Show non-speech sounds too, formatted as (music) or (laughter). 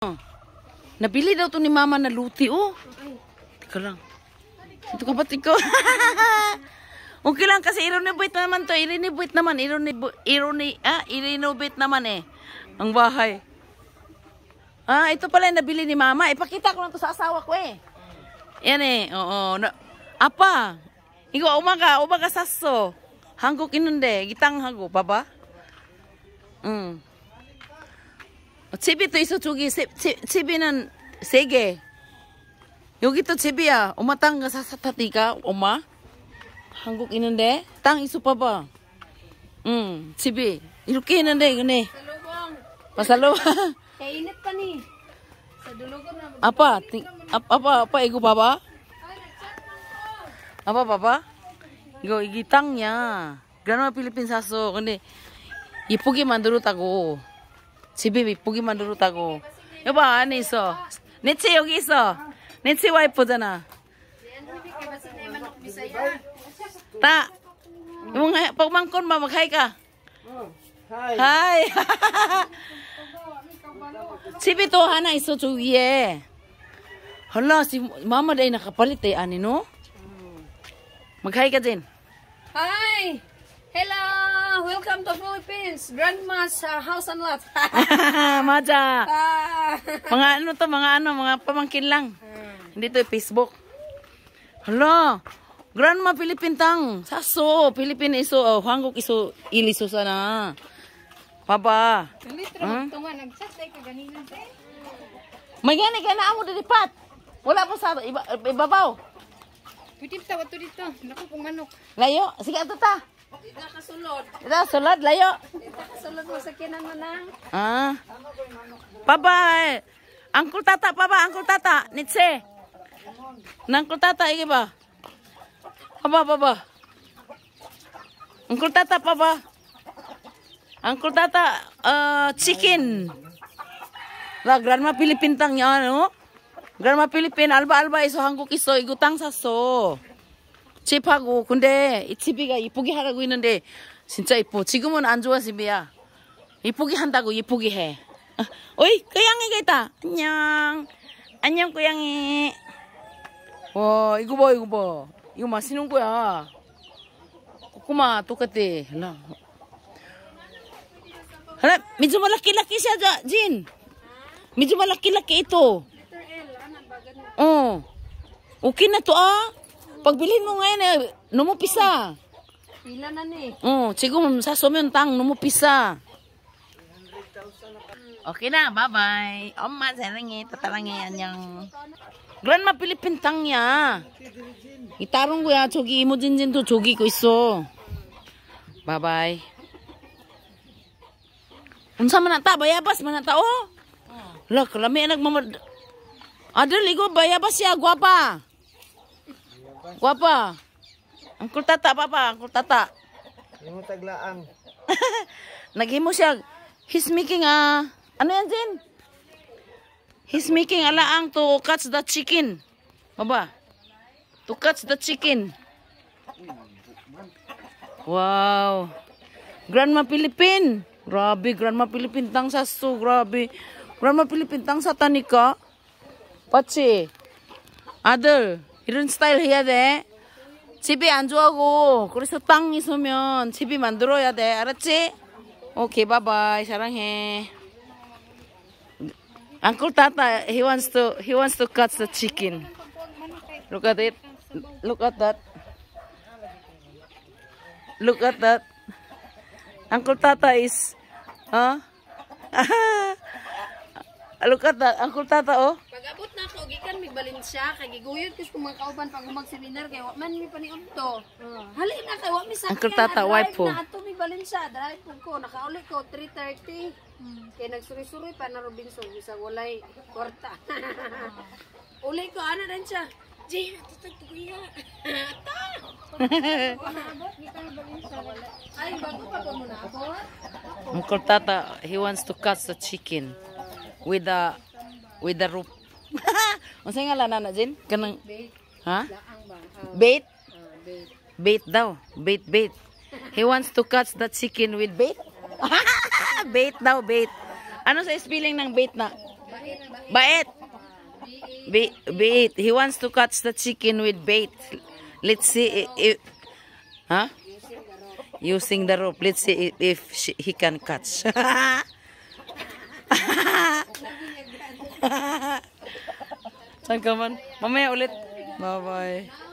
Oh. Nabili daw to ni mama na luti, oh. Teka lang. Ito ka ba't ikaw? (laughs) okay lang kasi irinibwit naman to. Irinibwit naman. Irinibwit, ironi, ah, irinibwit naman eh. Ang bahay. Ah, ito pala yung nabili ni mama. Ipakita ko lang to sa asawa ko eh. Yan eh, oo. Na, apa, ikaw umaga, umaga sasso. Hanggok inunde, gitang hanggo, baba. Mm. 집이 또 있어 저기 세, 세, 집이는 세개 여기 또 집이야 엄마 땅 사사타디가 엄마 한국 있는데 땅 있어 봐봐 응 집이 이렇게 있는데 이거네 마살로 apa apa apa ego baba apa baba 이거 이게 땅이야 그나마 필리핀 샀어 근데 예쁘게 만들었다고 Si Bibi, pugi manduruta ko. Yaba, ano iso? Nitsi, yung iso. Nitsi, wife dyan na. Ta. Yung pagmangkon ba, mag-hi ka. Hi. Hi. si to hana iso tsugiye. Hala, si mama dahil nakapalit ay ani no? maghay ka din Hi. Hello! Welcome to Philippines! Grandma's uh, house and lot. (laughs) Maja! Ah. mga ano to, mga ano, mga pamangkin lang. Hmm. Hindi to Facebook. Hello! Grandma Philippine tang. Saso, Philippine iso, oh, Hangok iso, iliso sana. Papa. Litro huh? tunga, nagsasay ka ganina. May gani ka na amo dilipat. Wala po sa iba, ibabaw. Pwede pa, wato dito. Naku, kung manok. Layo, sige ato ta. Ida kasulod. Ida sulod layo. Ida kasulod mo sa kinan mo na. Ah. Bye-bye. Angkol tata, papa, angkol tata, nitse. Nangkol tata, ige ba? Papa, papa. Angkol tata, papa. Angkol tata, uh, chicken. La grandma Pilipin tang yan, no? Oh. Grandma Pilipin, alba-alba iso hangkok iso, igutang sa so. 집하고 근데 이 TV가 이쁘게 하라고 있는데 진짜 이뻐 지금은 안 좋아집이야 이쁘게 한다고 이쁘게 해 어, 이 고양이가 있다 안녕 안녕 고양이 와 어, 이거 봐 이거 봐 이거 맛있는 거야 꼬마 똑같아 라 하나 미주마 락키 락키 샤자 진미주말라키라키 이토 어 오키나 또아 어? Pagbilhin mo ngayon eh, numupisa. Pila na ni. Oo, oh, sigo sa yung tang, numupisa. Okay na, bye-bye. Oma, sarangi, yan yang... Grandma Philippine ya. ya, imo jinjin 거야. 저기 ko 저기고 Bye-bye. Unsa man ata bayabas man ata oh. kalau kalami anak mau Adel igo bayabas ya guapa. Guapa. Angkul tata, papa. Angkul tata. Himo taglaan. (laughs) Naghimo siya. He's making a... Ano yan, Jin? He's making a laang to catch the chicken. Baba. To catch the chicken. Wow. Grandma Philippine. Grabe, Grandma Philippine. Tang sa so, grabe. Grandma Philippine, tang sa tanika. Patsi. Other. 이런 스타일 해야 돼 집이 안 좋아하고 그래서 땅 있으면 집이 만들어야 돼 알았지? 오케이 바바이 사랑해 Uncle Tata he wants to he wants to cut the chicken look at it look at that look at that Uncle Tata is huh? look at that Uncle Tata oh migbalinsya kay giguyod ko kung mga kauban pag humag seminar kay wa man mi paniod to. Uh. Ah. Hali na kay wa mi sakyan. Ang kurtata wife po. Na ato migbalinsya drive po ko nakauli ko 3:30. Hmm. Kay nagsuri-suri pa na Robinson bisag walay kwarta. (laughs) Uli ko ana rin siya. Jay, natutag ko kuya. Ata! (laughs) Ay, bago pa po muna ako. Uncle Tata, he wants to cut the chicken with the with the rope. Unsay (laughs) nga lana na din? Kanang bait. Ha? Ah, bait? Uh, bait. Bait daw. Bait bait. He wants to catch that chicken with bait. (laughs) bait daw, bait. Ano sa spelling ng bait na? Bait. Bait. Bait. He wants to catch the chicken with bait. Let's see if, ha? Using the rope. Let's see if she, he can catch. (laughs) Saan ka man? Mamaya ulit. Bye-bye.